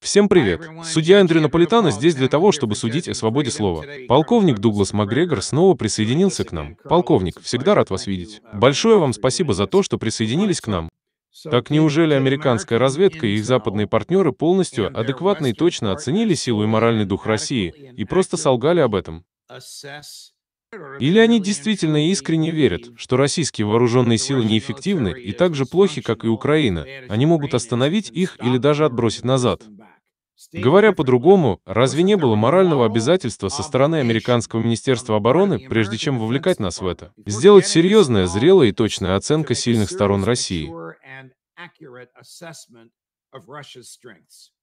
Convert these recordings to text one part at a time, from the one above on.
Всем привет! Судья Эндрю Наполитано здесь для того, чтобы судить о свободе слова. Полковник Дуглас Макгрегор снова присоединился к нам. Полковник, всегда рад вас видеть. Большое вам спасибо за то, что присоединились к нам. Так неужели американская разведка и их западные партнеры полностью адекватно и точно оценили силу и моральный дух России и просто солгали об этом? Или они действительно искренне верят, что российские вооруженные силы неэффективны и так же плохи, как и Украина. Они могут остановить их или даже отбросить назад. Говоря по-другому, разве не было морального обязательства со стороны американского Министерства обороны, прежде чем вовлекать нас в это? Сделать серьезная, зрелая и точная оценка сильных сторон России.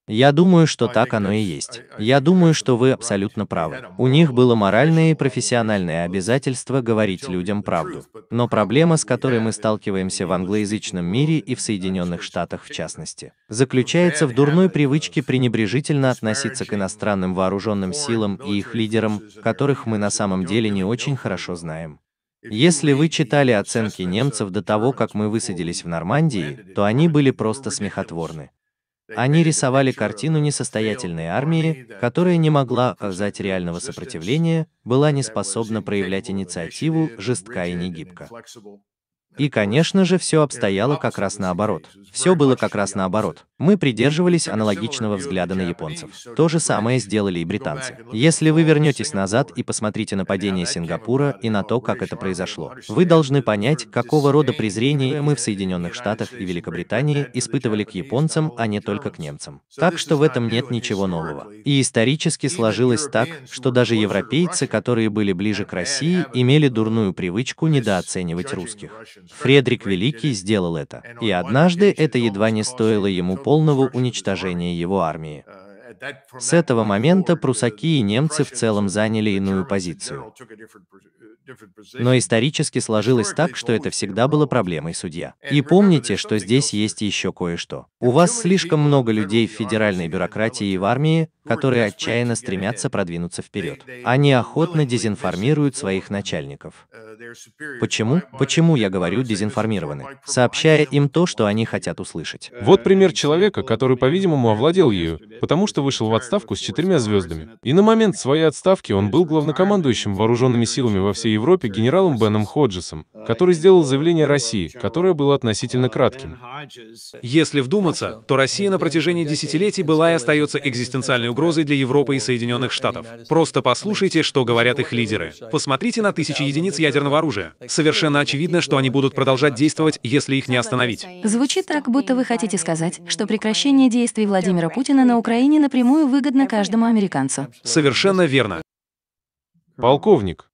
Я думаю, что так оно и есть. Я думаю, что вы абсолютно правы. У них было моральное и профессиональное обязательство говорить людям правду. Но проблема, с которой мы сталкиваемся в англоязычном мире и в Соединенных Штатах в частности, заключается в дурной привычке пренебрежительно относиться к иностранным вооруженным силам и их лидерам, которых мы на самом деле не очень хорошо знаем. Если вы читали оценки немцев до того, как мы высадились в Нормандии, то они были просто смехотворны. Они рисовали картину несостоятельной армии, которая не могла оказать реального сопротивления, была не способна проявлять инициативу, жестка и негибка. И, конечно же, все обстояло как раз наоборот. Все было как раз наоборот. Мы придерживались аналогичного взгляда на японцев. То же самое сделали и британцы. Если вы вернетесь назад и посмотрите на падение Сингапура и на то, как это произошло, вы должны понять, какого рода презрение мы в Соединенных Штатах и Великобритании испытывали к японцам, а не только к немцам. Так что в этом нет ничего нового. И исторически сложилось так, что даже европейцы, которые были ближе к России, имели дурную привычку недооценивать русских. Фредрик Великий сделал это, и однажды это едва не стоило ему полного уничтожения его армии. Uh, С этого момента прусаки и немцы в целом заняли иную позицию. Uh, Но исторически сложилось так, что это всегда было проблемой судья. И помните, что здесь есть еще кое-что. У вас слишком много людей в федеральной бюрократии и в армии, которые отчаянно стремятся продвинуться вперед. Они охотно дезинформируют своих начальников. Uh, Почему? Почему я говорю дезинформированы? Сообщая им то, что они хотят услышать. Вот пример человека, который, по-видимому, овладел ею, потому что вышел в отставку с четырьмя звездами. И на момент своей отставки он был главнокомандующим вооруженными силами во всей Европе генералом Беном Ходжесом, который сделал заявление России, которое было относительно кратким. Если вдуматься, то Россия на протяжении десятилетий была и остается экзистенциальной угрозой для Европы и Соединенных Штатов. Просто послушайте, что говорят их лидеры. Посмотрите на тысячи единиц ядерного оружия. Совершенно очевидно, что они будут продолжать действовать, если их не остановить. Звучит так, будто вы хотите сказать, что прекращение действий Владимира Путина на Украине напрямую выгодно каждому американцу. Совершенно верно. Полковник.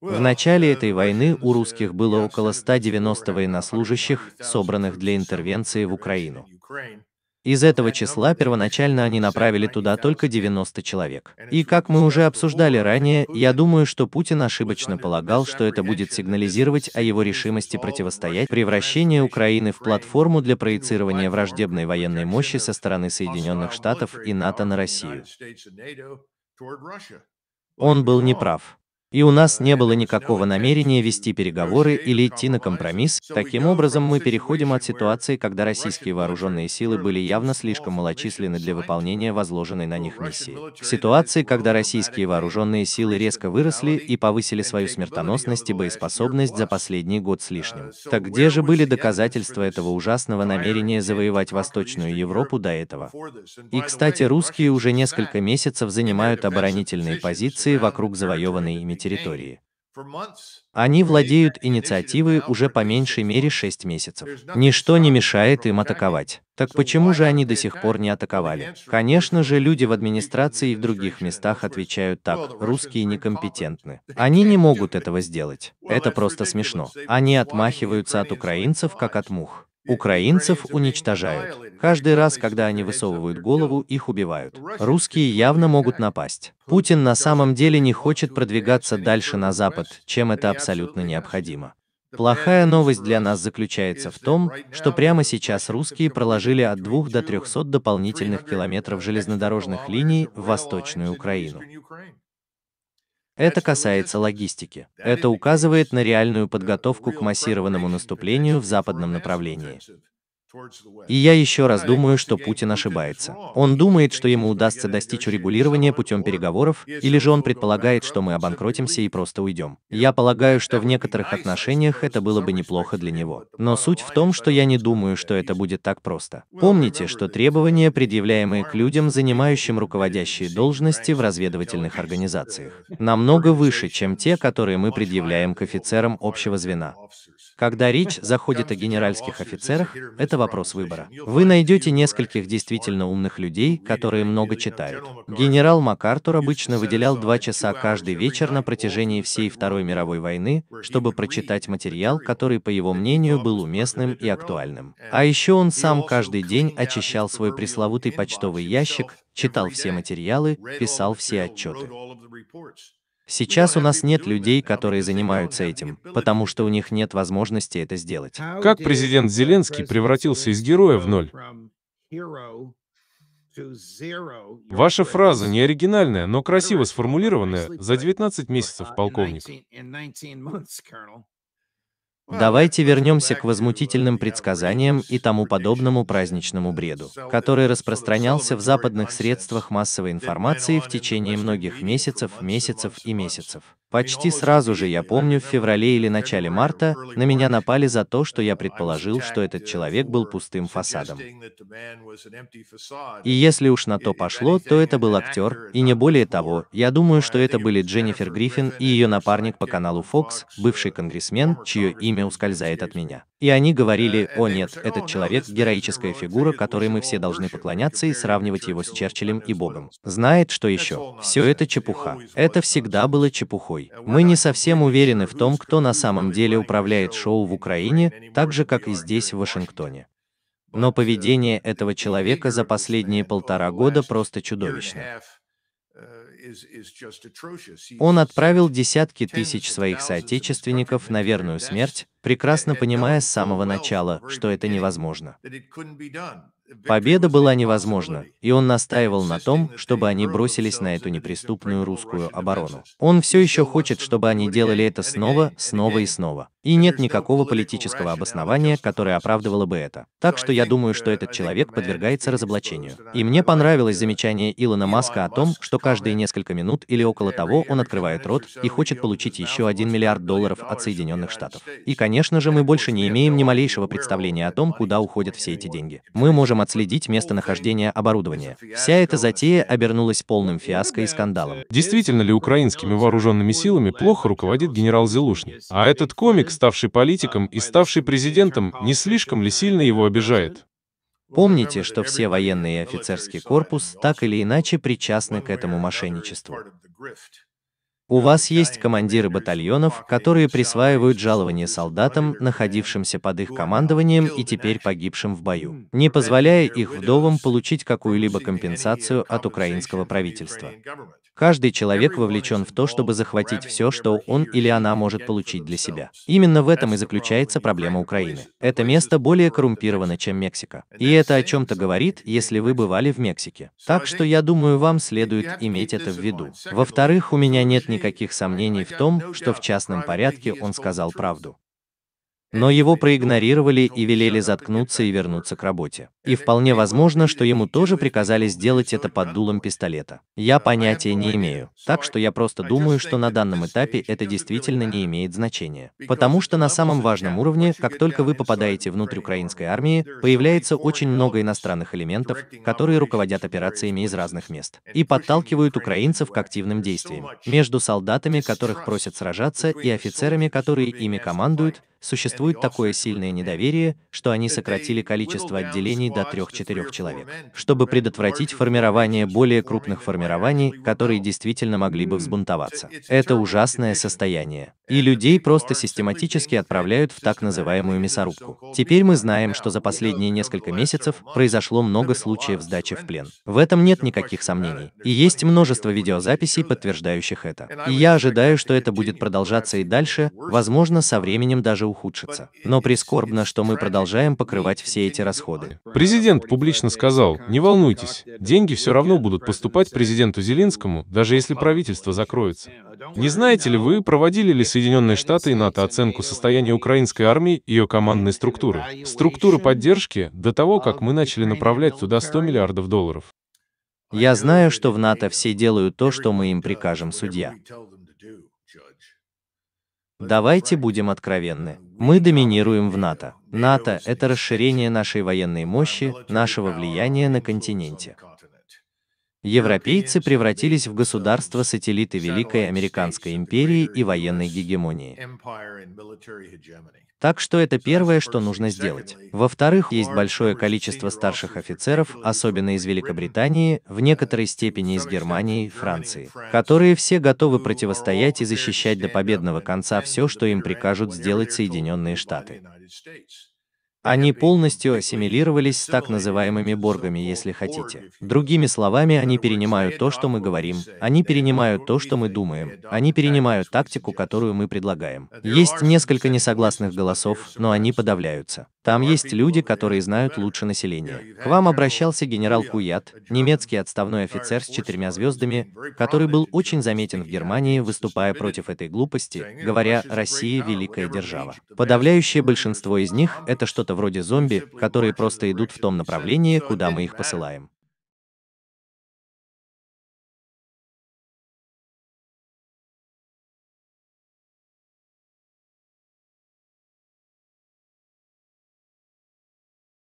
В начале этой войны у русских было около 190 военнослужащих, собранных для интервенции в Украину. Из этого числа первоначально они направили туда только 90 человек. И как мы уже обсуждали ранее, я думаю, что Путин ошибочно полагал, что это будет сигнализировать о его решимости противостоять превращению Украины в платформу для проецирования враждебной военной мощи со стороны Соединенных Штатов и НАТО на Россию. Он был неправ и у нас не было никакого намерения вести переговоры или идти на компромисс. Таким образом, мы переходим от ситуации, когда российские вооруженные силы были явно слишком малочисленны для выполнения возложенной на них миссии, к ситуации, когда российские вооруженные силы резко выросли и повысили свою смертоносность и боеспособность за последний год с лишним. Так где же были доказательства этого ужасного намерения завоевать Восточную Европу до этого? И, кстати, русские уже несколько месяцев занимают оборонительные позиции вокруг завоеванной ими территории. Они владеют инициативой уже по меньшей мере 6 месяцев. Ничто не мешает им атаковать. Так почему же они до сих пор не атаковали? Конечно же, люди в администрации и в других местах отвечают так, русские некомпетентны. Они не могут этого сделать. Это просто смешно. Они отмахиваются от украинцев, как от мух. Украинцев уничтожают. Каждый раз, когда они высовывают голову, их убивают. Русские явно могут напасть. Путин на самом деле не хочет продвигаться дальше на Запад, чем это абсолютно необходимо. Плохая новость для нас заключается в том, что прямо сейчас русские проложили от 2 до 300 дополнительных километров железнодорожных линий в Восточную Украину. Это касается логистики. Это указывает на реальную подготовку к массированному наступлению в западном направлении. И я еще раз думаю, что Путин ошибается. Он думает, что ему удастся достичь урегулирования путем переговоров, или же он предполагает, что мы обанкротимся и просто уйдем. Я полагаю, что в некоторых отношениях это было бы неплохо для него. Но суть в том, что я не думаю, что это будет так просто. Помните, что требования, предъявляемые к людям, занимающим руководящие должности в разведывательных организациях, uh, намного выше, чем те, которые мы предъявляем к uh, офицерам общего звена. Когда речь заходит о генеральских офицерах, это вопрос выбора. Вы найдете нескольких действительно умных людей, которые много читают. Генерал МакАртур обычно выделял два часа каждый вечер на протяжении всей Второй мировой войны, чтобы прочитать материал, который, по его мнению, был уместным и актуальным. А еще он сам каждый день очищал свой пресловутый почтовый ящик, читал все материалы, писал все отчеты. Сейчас у нас нет людей, которые занимаются этим, потому что у них нет возможности это сделать. Как президент Зеленский превратился из героя в ноль? Ваша фраза не оригинальная, но красиво сформулированная за 19 месяцев, полковник. Давайте вернемся к возмутительным предсказаниям и тому подобному праздничному бреду, который распространялся в западных средствах массовой информации в течение многих месяцев, месяцев и месяцев. Почти сразу же, я помню, в феврале или начале марта на меня напали за то, что я предположил, что этот человек был пустым фасадом. И если уж на то пошло, то это был актер, и не более того, я думаю, что это были Дженнифер Гриффин и ее напарник по каналу Fox, бывший конгрессмен, чье имя ускользает от меня. И они говорили, о нет, этот человек – героическая фигура, которой мы все должны поклоняться и сравнивать его с Черчиллем и Богом. Знает, что еще. Все это чепуха. Это всегда было чепухой собой. Мы не совсем уверены в том, кто на самом деле управляет шоу в Украине, так же, как и здесь, в Вашингтоне. Но поведение этого человека за последние полтора года просто чудовищно. Он отправил десятки тысяч своих соотечественников на верную смерть, прекрасно понимая с самого начала, что это невозможно. Победа была невозможна, и он настаивал на том, чтобы они бросились на эту неприступную русскую оборону. Он все еще хочет, чтобы они делали это снова, снова и снова. И нет никакого политического обоснования, которое оправдывало бы это. Так что я думаю, что этот человек подвергается разоблачению. И мне понравилось замечание Илона Маска о том, что каждые несколько минут или около того он открывает рот и хочет получить еще один миллиард долларов от Соединенных Штатов. И, конечно же, мы больше не имеем ни малейшего представления о том, куда уходят все эти деньги. Мы можем отследить местонахождение оборудования. Вся эта затея обернулась полным фиаско и скандалом. Действительно ли украинскими вооруженными силами плохо руководит генерал Зелушник? А этот комик, ставший политиком и ставший президентом, не слишком ли сильно его обижает? Помните, что все военные и офицерский корпус так или иначе причастны к этому мошенничеству. У вас есть командиры батальонов, которые присваивают жалование солдатам, находившимся под их командованием и теперь погибшим в бою, не позволяя их вдовам получить какую-либо компенсацию от украинского правительства. Каждый человек вовлечен в то, чтобы захватить все, что он или она может получить для себя. Именно в этом и заключается проблема Украины. Это место более коррумпировано, чем Мексика. И это о чем-то говорит, если вы бывали в Мексике. Так что я думаю, вам следует иметь это в виду. Во-вторых, у меня нет никаких сомнений в том, что в частном порядке он сказал правду. Но его проигнорировали и велели заткнуться и вернуться к работе. И вполне возможно, что ему тоже приказали сделать это под дулом пистолета. Я понятия не имею. Так что я просто думаю, что на данном этапе это действительно не имеет значения. Потому что на самом важном уровне, как только вы попадаете внутрь украинской армии, появляется очень много иностранных элементов, которые руководят операциями из разных мест. И подталкивают украинцев к активным действиям. Между солдатами, которых просят сражаться, и офицерами, которые ими командуют, существует такое сильное недоверие, что они сократили количество отделений до 3-4 человек, чтобы предотвратить формирование более крупных формирований, которые действительно могли бы взбунтоваться. Это ужасное состояние. И людей просто систематически отправляют в так называемую мясорубку. Теперь мы знаем, что за последние несколько месяцев произошло много случаев сдачи в плен. В этом нет никаких сомнений. И есть множество видеозаписей, подтверждающих это. И я ожидаю, что это будет продолжаться и дальше, возможно, со временем даже у ухудшится. Но прискорбно, что мы продолжаем покрывать все эти расходы. Президент публично сказал, не волнуйтесь, деньги все равно будут поступать президенту Зеленскому, даже если правительство закроется. Не знаете ли вы, проводили ли Соединенные Штаты и НАТО оценку состояния украинской армии и ее командной структуры, структуры поддержки до того, как мы начали направлять туда 100 миллиардов долларов? Я знаю, что в НАТО все делают то, что мы им прикажем, судья. Давайте будем откровенны. Мы доминируем в НАТО. НАТО – это расширение нашей военной мощи, нашего влияния на континенте. Европейцы превратились в государство сателиты Великой Американской империи и военной гегемонии. Так что это первое, что нужно сделать. Во-вторых, есть большое количество старших офицеров, особенно из Великобритании, в некоторой степени из Германии, Франции, которые все готовы противостоять и защищать до победного конца все, что им прикажут сделать Соединенные Штаты. Они полностью ассимилировались с так называемыми боргами, если хотите. Другими словами, они перенимают то, что мы говорим, они перенимают то, что мы думаем, они перенимают тактику, которую мы предлагаем. Есть несколько несогласных голосов, но они подавляются. Там есть люди, которые знают лучше населения. К вам обращался генерал Куят, немецкий отставной офицер с четырьмя звездами, который был очень заметен в Германии, выступая против этой глупости, говоря «Россия – великая держава». Подавляющее большинство из них – это что-то вроде зомби, которые просто идут в том направлении, куда мы их посылаем.